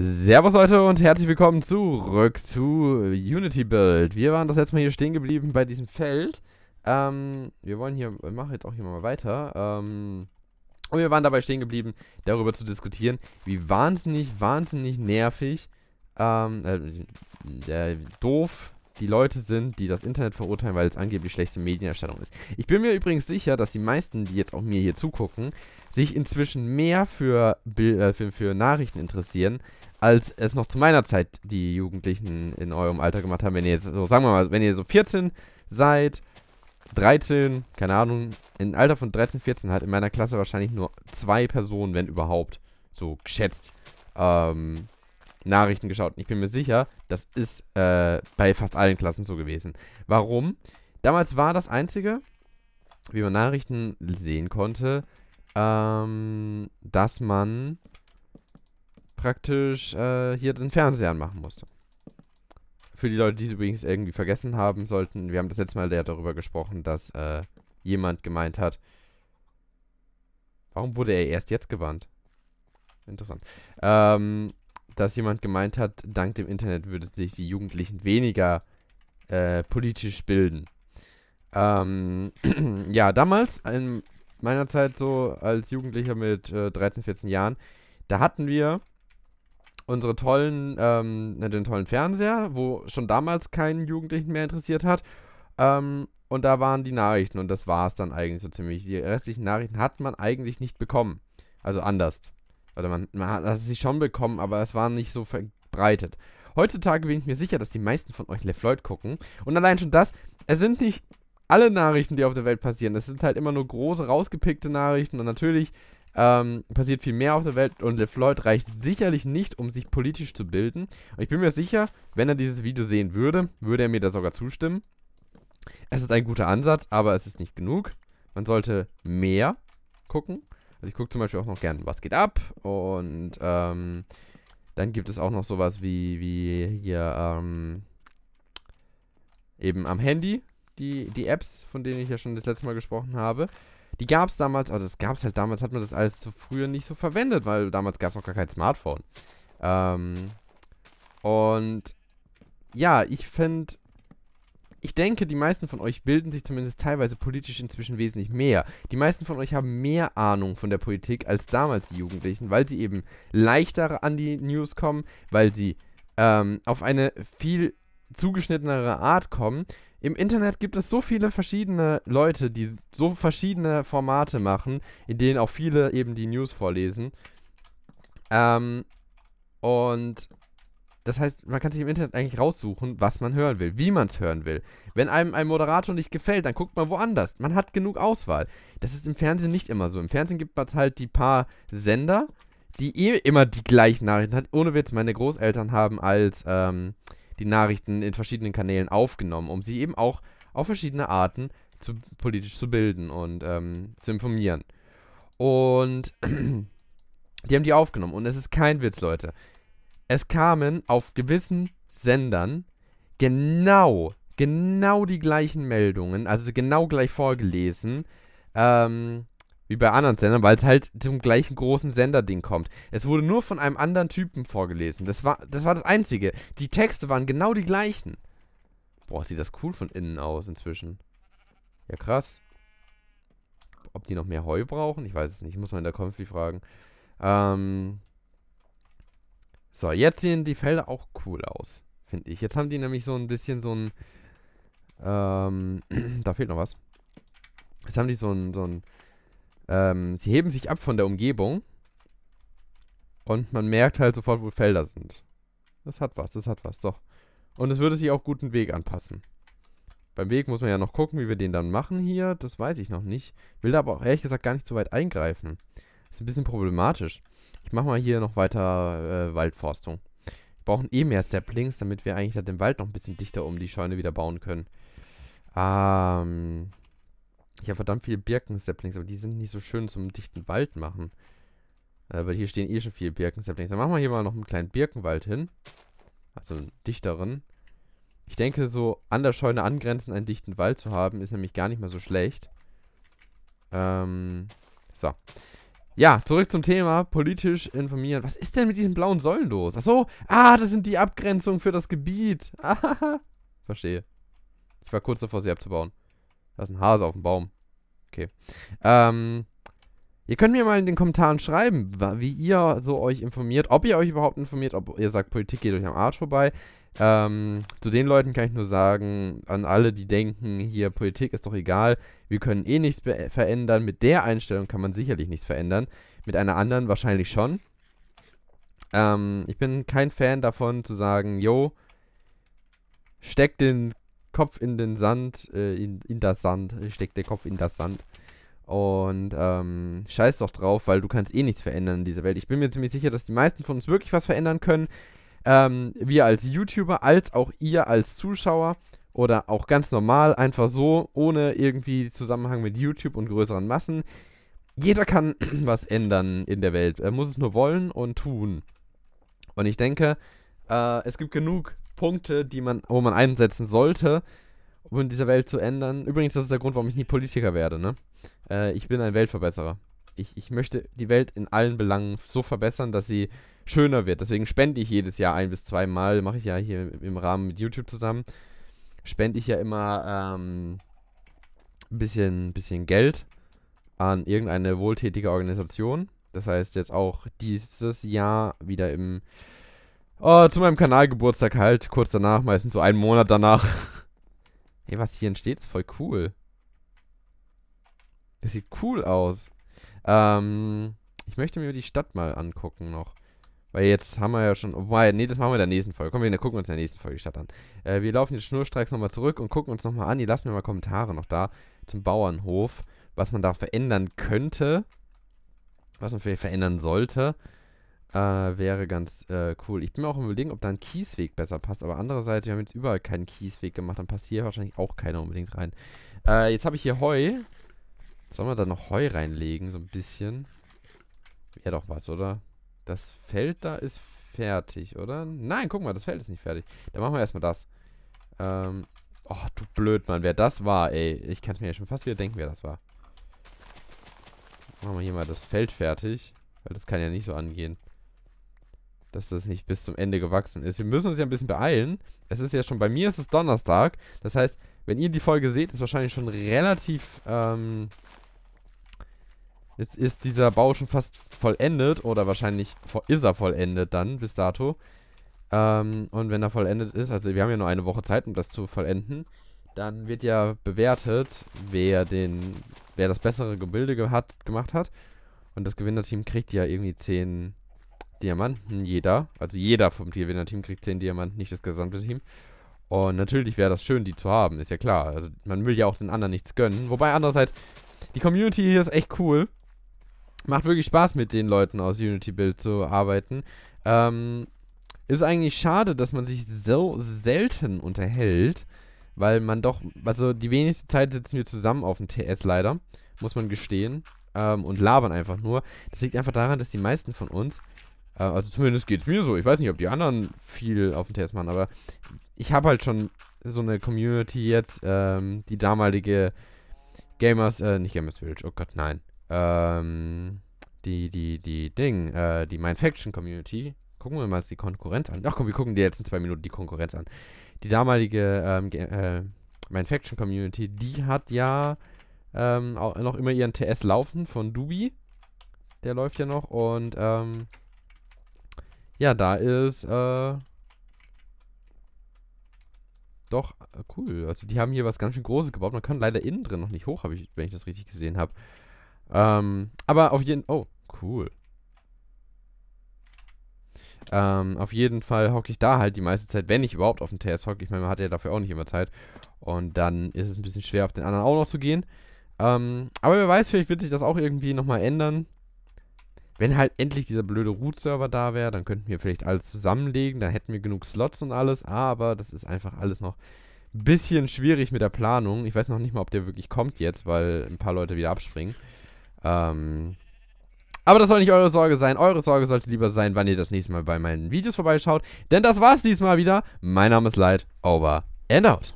Servus Leute und herzlich willkommen zurück zu Unity Build. Wir waren das letzte Mal hier stehen geblieben bei diesem Feld. Ähm, wir wollen hier, wir machen jetzt auch hier mal weiter. Ähm, und wir waren dabei stehen geblieben, darüber zu diskutieren, wie wahnsinnig, wahnsinnig nervig, ähm, äh, äh, doof die Leute sind, die das Internet verurteilen, weil es angeblich schlechte Medienerstattung ist. Ich bin mir übrigens sicher, dass die meisten, die jetzt auch mir hier zugucken, sich inzwischen mehr für, äh, für, für Nachrichten interessieren, als es noch zu meiner Zeit die Jugendlichen in eurem Alter gemacht haben. Wenn ihr jetzt so, sagen wir mal, wenn ihr so 14 seid, 13, keine Ahnung, im Alter von 13, 14 hat in meiner Klasse wahrscheinlich nur zwei Personen, wenn überhaupt, so geschätzt, ähm, Nachrichten geschaut. Und ich bin mir sicher, das ist äh, bei fast allen Klassen so gewesen. Warum? Damals war das Einzige, wie man Nachrichten sehen konnte, ähm, dass man praktisch äh, hier den Fernseher anmachen musste. Für die Leute, die es übrigens irgendwie vergessen haben sollten, wir haben das letzte Mal darüber gesprochen, dass äh, jemand gemeint hat, warum wurde er erst jetzt gewarnt? Interessant. Ähm, dass jemand gemeint hat, dank dem Internet würden sich die Jugendlichen weniger äh, politisch bilden. Ähm, ja, damals, in meiner Zeit so als Jugendlicher mit äh, 13, 14 Jahren, da hatten wir unsere tollen, ähm, den tollen Fernseher, wo schon damals keinen Jugendlichen mehr interessiert hat. Ähm, und da waren die Nachrichten und das war es dann eigentlich so ziemlich. Die restlichen Nachrichten hat man eigentlich nicht bekommen. Also anders. Oder man, man hat sie schon bekommen, aber es war nicht so verbreitet. Heutzutage bin ich mir sicher, dass die meisten von euch LeFloid gucken. Und allein schon das, es sind nicht alle Nachrichten, die auf der Welt passieren. Es sind halt immer nur große, rausgepickte Nachrichten. Und natürlich ähm, passiert viel mehr auf der Welt. Und LeFloid reicht sicherlich nicht, um sich politisch zu bilden. Und ich bin mir sicher, wenn er dieses Video sehen würde, würde er mir da sogar zustimmen. Es ist ein guter Ansatz, aber es ist nicht genug. Man sollte mehr gucken. Also ich gucke zum Beispiel auch noch gern, was geht ab. Und ähm, dann gibt es auch noch sowas wie, wie hier ähm, eben am Handy, die, die Apps, von denen ich ja schon das letzte Mal gesprochen habe. Die gab es damals, aber also das gab es halt damals, hat man das alles so früher nicht so verwendet, weil damals gab es noch gar kein Smartphone. Ähm, und ja, ich finde ich denke, die meisten von euch bilden sich zumindest teilweise politisch inzwischen wesentlich mehr. Die meisten von euch haben mehr Ahnung von der Politik als damals die Jugendlichen, weil sie eben leichter an die News kommen, weil sie ähm, auf eine viel zugeschnittenere Art kommen. Im Internet gibt es so viele verschiedene Leute, die so verschiedene Formate machen, in denen auch viele eben die News vorlesen. Ähm, und das heißt, man kann sich im Internet eigentlich raussuchen, was man hören will, wie man es hören will. Wenn einem ein Moderator nicht gefällt, dann guckt man woanders. Man hat genug Auswahl. Das ist im Fernsehen nicht immer so. Im Fernsehen gibt es halt die paar Sender, die eh immer die gleichen Nachrichten hat. Ohne Witz, meine Großeltern haben als ähm, die Nachrichten in verschiedenen Kanälen aufgenommen, um sie eben auch auf verschiedene Arten zu, politisch zu bilden und ähm, zu informieren. Und die haben die aufgenommen. Und es ist kein Witz, Leute es kamen auf gewissen Sendern genau, genau die gleichen Meldungen, also genau gleich vorgelesen, ähm, wie bei anderen Sendern, weil es halt zum gleichen großen Senderding kommt. Es wurde nur von einem anderen Typen vorgelesen. Das war das, war das Einzige. Die Texte waren genau die gleichen. Boah, sieht das cool von innen aus inzwischen. Ja, krass. Ob die noch mehr Heu brauchen? Ich weiß es nicht. Muss man in der Konfi fragen. Ähm, so, jetzt sehen die Felder auch cool aus, finde ich. Jetzt haben die nämlich so ein bisschen so ein... Ähm, da fehlt noch was. Jetzt haben die so ein... So ein ähm, sie heben sich ab von der Umgebung. Und man merkt halt sofort, wo Felder sind. Das hat was, das hat was, doch. Und es würde sich auch guten Weg anpassen. Beim Weg muss man ja noch gucken, wie wir den dann machen hier. Das weiß ich noch nicht. Will da aber auch ehrlich gesagt gar nicht so weit eingreifen. Ist ein bisschen problematisch. Ich mache mal hier noch weiter äh, Waldforstung. Wir brauchen eh mehr Saplings, damit wir eigentlich den Wald noch ein bisschen dichter um die Scheune wieder bauen können. Ähm, ich habe verdammt viele Birken-Saplings, aber die sind nicht so schön zum dichten Wald machen. Äh, weil hier stehen eh schon viele Birken-Saplings. Dann machen wir hier mal noch einen kleinen Birkenwald hin. Also einen dichteren. Ich denke, so an der Scheune angrenzend einen dichten Wald zu haben, ist nämlich gar nicht mehr so schlecht. Ähm, so. Ja, zurück zum Thema politisch informieren. Was ist denn mit diesen blauen Säulen los? Achso, ah, das sind die Abgrenzungen für das Gebiet. Ah, verstehe. Ich war kurz davor, sie abzubauen. Da ist ein Hase auf dem Baum. Okay. Ähm, Ihr könnt mir mal in den Kommentaren schreiben, wie ihr so euch informiert, ob ihr euch überhaupt informiert, ob ihr sagt, Politik geht euch am Arsch vorbei. Ähm, zu den Leuten kann ich nur sagen, an alle, die denken, hier Politik ist doch egal, wir können eh nichts verändern. Mit der Einstellung kann man sicherlich nichts verändern. Mit einer anderen wahrscheinlich schon. Ähm, ich bin kein Fan davon zu sagen, yo, steckt den Kopf in den Sand, äh, in, in das Sand, steckt der Kopf in das Sand. Und ähm, scheiß doch drauf, weil du kannst eh nichts verändern in dieser Welt. Ich bin mir ziemlich sicher, dass die meisten von uns wirklich was verändern können. Ähm, wir als YouTuber, als auch ihr als Zuschauer oder auch ganz normal, einfach so, ohne irgendwie Zusammenhang mit YouTube und größeren Massen. Jeder kann was ändern in der Welt. Er muss es nur wollen und tun. Und ich denke, äh, es gibt genug Punkte, die man, wo man einsetzen sollte, um in dieser Welt zu ändern. Übrigens, das ist der Grund, warum ich nie Politiker werde, ne? Äh, ich bin ein Weltverbesserer. Ich, ich möchte die Welt in allen Belangen so verbessern, dass sie schöner wird. Deswegen spende ich jedes Jahr ein bis zweimal, mache ich ja hier im Rahmen mit YouTube zusammen, spende ich ja immer ähm, ein bisschen, bisschen Geld an irgendeine wohltätige Organisation. Das heißt jetzt auch dieses Jahr wieder im... Oh, zu meinem Kanalgeburtstag halt, kurz danach, meistens so einen Monat danach. Hey, was hier entsteht, ist voll cool. Das sieht cool aus. Ähm, ich möchte mir die Stadt mal angucken noch. Weil jetzt haben wir ja schon... Oh, wobei, nee, das machen wir in der nächsten Folge. Komm, wir gucken uns in der nächsten Folge die Stadt an. Äh, wir laufen jetzt Schnurstreiks nochmal zurück und gucken uns nochmal an. Ihr lasst mir mal Kommentare noch da zum Bauernhof. Was man da verändern könnte. Was man vielleicht verändern sollte. Äh, wäre ganz äh, cool. Ich bin mir auch überlegen, ob da ein Kiesweg besser passt. Aber andererseits, wir haben jetzt überall keinen Kiesweg gemacht. Dann passt hier wahrscheinlich auch keiner unbedingt rein. Äh, jetzt habe ich hier Heu. Sollen wir da noch Heu reinlegen? So ein bisschen. Wäre doch was, oder? Das Feld da ist fertig, oder? Nein, guck mal, das Feld ist nicht fertig. Dann machen wir erstmal das. Ähm. Oh, du Blödmann, wer das war, ey. Ich kann es mir ja schon fast wieder denken, wer das war. Machen wir hier mal das Feld fertig. Weil das kann ja nicht so angehen dass das nicht bis zum Ende gewachsen ist. Wir müssen uns ja ein bisschen beeilen. Es ist ja schon, bei mir ist es Donnerstag. Das heißt, wenn ihr die Folge seht, ist wahrscheinlich schon relativ, ähm, jetzt ist dieser Bau schon fast vollendet oder wahrscheinlich ist er vollendet dann bis dato. Ähm, und wenn er vollendet ist, also wir haben ja nur eine Woche Zeit, um das zu vollenden, dann wird ja bewertet, wer den, wer das bessere Gebilde ge hat, gemacht hat. Und das Gewinnerteam kriegt ja irgendwie 10 Diamanten jeder. Also jeder vom Gewinnerteam kriegt 10 Diamanten, nicht das gesamte Team. Und natürlich wäre das schön, die zu haben, ist ja klar. Also man will ja auch den anderen nichts gönnen. Wobei andererseits, die Community hier ist echt cool. Macht wirklich Spaß, mit den Leuten aus Unity Build zu arbeiten. Ähm, ist eigentlich schade, dass man sich so selten unterhält, weil man doch, also die wenigste Zeit sitzen wir zusammen auf dem TS leider, muss man gestehen, ähm, und labern einfach nur. Das liegt einfach daran, dass die meisten von uns äh, also zumindest geht es mir so. Ich weiß nicht, ob die anderen viel auf den Test machen, aber ich habe halt schon so eine Community jetzt, ähm, die damalige Gamers, äh, nicht Gamers Village, oh Gott, nein. Ähm, die, die, die Ding, äh, die Mindfaction Community. Gucken wir mal die Konkurrenz an. Ach komm, wir gucken dir jetzt in zwei Minuten die Konkurrenz an. Die damalige ähm, äh, Mindfaction Community, die hat ja ähm, auch noch immer ihren TS laufen von Dubi. Der läuft ja noch und ähm, ja, da ist, äh, doch, äh, cool. Also die haben hier was ganz schön Großes gebaut. Man kann leider innen drin noch nicht hoch, ich, wenn ich das richtig gesehen habe. Ähm, aber auf jeden... Oh, cool. Ähm, auf jeden Fall hocke ich da halt die meiste Zeit, wenn ich überhaupt auf den TS hocke. Ich meine, man hat ja dafür auch nicht immer Zeit. Und dann ist es ein bisschen schwer, auf den anderen auch noch zu gehen. Ähm, aber wer weiß, vielleicht wird sich das auch irgendwie nochmal ändern. Wenn halt endlich dieser blöde Root-Server da wäre, dann könnten wir vielleicht alles zusammenlegen, dann hätten wir genug Slots und alles, aber das ist einfach alles noch ein bisschen schwierig mit der Planung. Ich weiß noch nicht mal, ob der wirklich kommt jetzt, weil ein paar Leute wieder abspringen. Ähm, aber das soll nicht eure Sorge sein. Eure Sorge sollte lieber sein, wann ihr das nächste Mal bei meinen Videos vorbeischaut. Denn das war's diesmal wieder. Mein Name ist Light. Over and out.